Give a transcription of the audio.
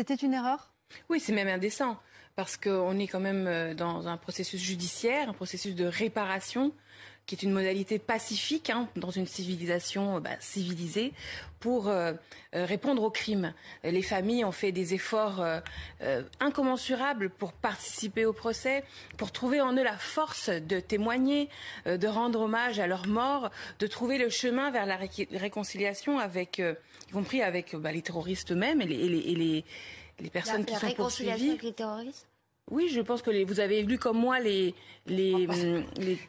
C'était une erreur Oui, c'est même indécent, parce qu'on est quand même euh, dans un processus judiciaire, un processus de réparation qui est une modalité pacifique hein, dans une civilisation euh, bah, civilisée, pour euh, euh, répondre aux crimes. Les familles ont fait des efforts incommensurables pour participer au procès, pour trouver en eux la force de témoigner, de rendre hommage à leurs morts, de trouver le chemin vers la réconciliation, avec, y compris avec bah, les terroristes eux-mêmes et les, et les, les, personnes la, qui sont réconciliation Avec les terroristes oui, je pense que les, vous avez lu comme moi les, les bah. hum,